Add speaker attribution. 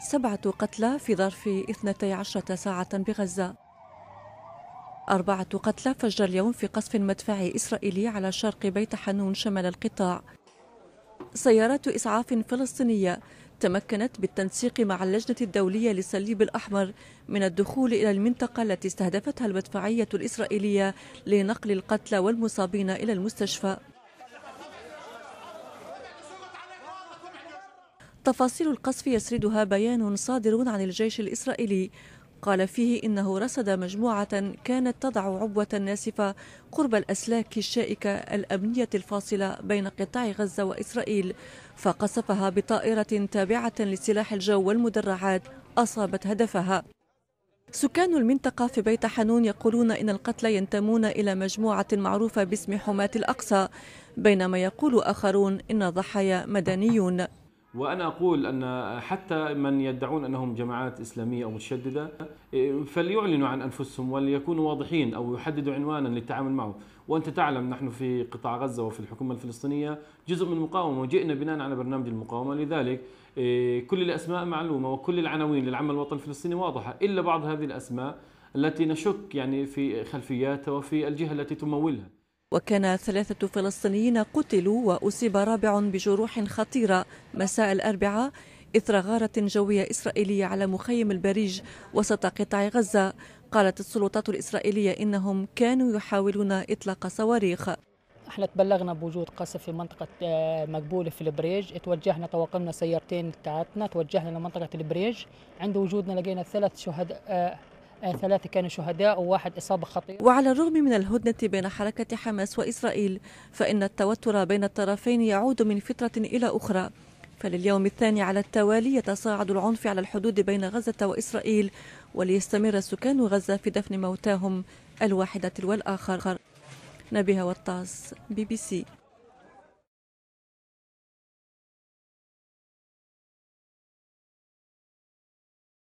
Speaker 1: سبعة قتلى في ظرف 12 ساعة بغزة أربعة قتلى فجر اليوم في قصف مدفعي إسرائيلي على شرق بيت حنون شمال القطاع سيارات إسعاف فلسطينية تمكنت بالتنسيق مع اللجنة الدولية للصليب الأحمر من الدخول إلى المنطقة التي استهدفتها المدفعية الإسرائيلية لنقل القتلى والمصابين إلى المستشفى تفاصيل القصف يسردها بيان صادر عن الجيش الإسرائيلي قال فيه إنه رصد مجموعة كانت تضع عبوة ناسفة قرب الأسلاك الشائكة الأمنية الفاصلة بين قطاع غزة وإسرائيل فقصفها بطائرة تابعة لسلاح الجو والمدرعات أصابت هدفها سكان المنطقة في بيت حنون يقولون إن القتل ينتمون إلى مجموعة معروفة باسم حماة الأقصى بينما يقول آخرون إن الضحايا مدنيون
Speaker 2: وانا اقول ان حتى من يدعون انهم جماعات اسلاميه او متشدده إيه، فليعلنوا عن انفسهم وليكونوا واضحين او يحددوا عنوانا للتعامل معه، وانت تعلم نحن في قطاع غزه وفي الحكومه الفلسطينيه جزء من المقاومه وجئنا بناء على برنامج المقاومه لذلك إيه، كل الاسماء معلومه وكل العناوين للعمل الوطني الفلسطيني واضحه الا بعض هذه الاسماء التي نشك يعني في خلفياتها وفي الجهه التي تمولها.
Speaker 1: وكان ثلاثة فلسطينيين قتلوا وأصيب رابع بجروح خطيرة مساء الأربعاء إثر غارة جوية إسرائيلية على مخيم البريج وسط قطاع غزة
Speaker 3: قالت السلطات الإسرائيلية إنهم كانوا يحاولون إطلاق صواريخ احنا تبلغنا بوجود قصف في منطقة آه، مقبولة في البريج، توجهنا توقفنا سيارتين بتاعتنا، توجهنا لمنطقة البريج، عند وجودنا لقينا ثلاث شهداء آه، آه، ثلاثة كانوا شهداء وواحد إصابة خطيرة وعلى الرغم من الهدنة بين حركة حماس وإسرائيل
Speaker 1: فإن التوتر بين الطرفين يعود من فترة إلى أخرى فلليوم الثاني على التوالي يتصاعد العنف على الحدود بين غزة وإسرائيل وليستمر سكان غزة في دفن موتاهم الواحدة والآخر نبيها وطاس بي بي سي